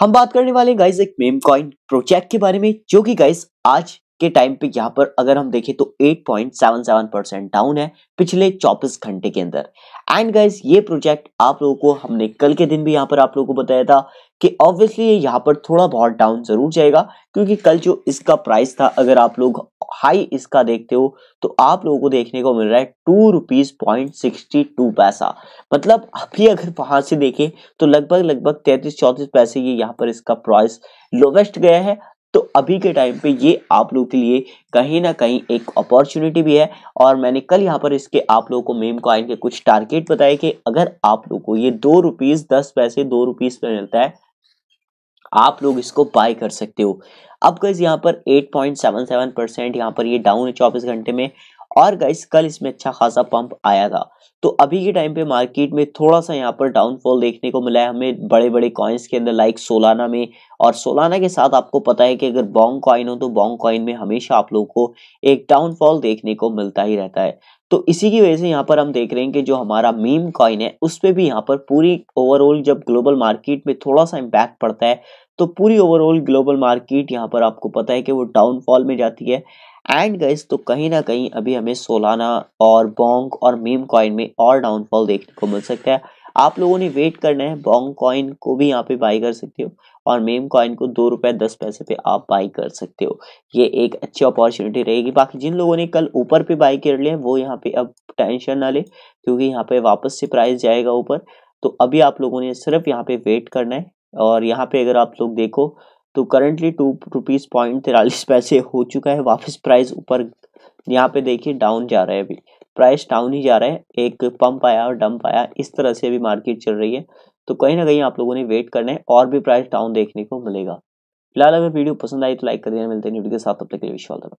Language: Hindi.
हम बात करने वाले हैं गाइज एक मेम कॉइन प्रोजेक्ट के बारे में जो कि गाइज आज के टाइम पे यहाँ पर अगर हम देखें तो 8.77 परसेंट डाउन है पिछले 24 घंटे के अंदर एंड गाइज ये प्रोजेक्ट आप लोगों को हमने कल के दिन भी यहाँ पर आप लोगों को बताया था कि ऑब्वियसली ये यहाँ पर थोड़ा बहुत डाउन जरूर जाएगा क्योंकि कल जो इसका प्राइस था अगर आप लोग हाई इसका देखते हो तो आप लोगों को देखने को मिल रहा है two rupees point sixty two पैसा मतलब अभी अगर वहां से देखें तो लगभग लगभग तैतीस चौतीस पैसे ये यहाँ पर इसका प्राइस लोवेस्ट गया है तो अभी के टाइम पे ये आप लोग के लिए कहीं ना कहीं एक अपॉर्चुनिटी भी है और मैंने कल यहाँ पर इसके आप लोगों को मेम कॉइन के कुछ टारगेट बताए कि अगर आप लोग को ये दो रुपीज़ दस पैसे दो रुपीज़ पे मिलता है आप लोग इसको बाय कर सकते हो अब गाइज यहाँ पर 8.77 परसेंट यहाँ पर ये डाउन है चौबीस घंटे में और गाइज कल इसमें अच्छा खासा पंप आया था तो अभी के टाइम पे मार्केट में थोड़ा सा यहाँ पर डाउनफॉल देखने को मिला है हमें बड़े बड़े कॉइन्स के अंदर लाइक सोलाना में और सोलाना के साथ आपको पता है कि अगर बॉन्ग कॉइन हो तो बॉन्ग कॉइन में हमेशा आप लोगों को एक डाउनफॉल देखने को मिलता ही रहता है तो इसी की वजह से यहाँ पर हम देख रहे हैं कि जो हमारा मीम कॉइन है उस पर भी यहाँ पर पूरी ओवरऑल जब ग्लोबल मार्केट में थोड़ा सा इम्पैक्ट पड़ता है तो पूरी ओवरऑल ग्लोबल मार्केट यहाँ पर आपको पता है कि वो डाउनफॉल में जाती है एंड गैस तो कहीं ना कहीं अभी हमें सोलाना और बोंग और मीम कॉइन में और डाउनफॉल देखने को मिल सकता है आप लोगों ने वेट करना है बॉन्ग कॉइन को भी यहाँ पे बाई कर सकते हो और मेम कॉइन को दो रुपये दस पैसे पे आप बाई कर सकते हो ये एक अच्छी अपॉर्चुनिटी रहेगी बाकी जिन लोगों ने कल ऊपर पे बाई कर लिया वो यहाँ पे अब टेंशन ना ले क्योंकि यहाँ पे वापस से प्राइस जाएगा ऊपर तो अभी आप लोगों ने सिर्फ यहाँ पे वेट करना है और यहाँ पे अगर आप लोग देखो तो करंटली टू रुपीज़ पॉइंट तिरालीस पैसे हो चुका है वापस प्राइस ऊपर यहाँ पे देखिए डाउन जा रहा है अभी प्राइस डाउन ही जा रहा है एक पंप आया और डंप आया इस तरह से अभी मार्केट चल रही है तो कहीं ना कहीं आप लोगों ने वेट करना है और भी प्राइस डाउन देखने को मिलेगा फिलहाल अगर वीडियो पसंद आई तो लाइक कर देना मिलते हैं वीडियो के साथ अपने के लिए विश्वास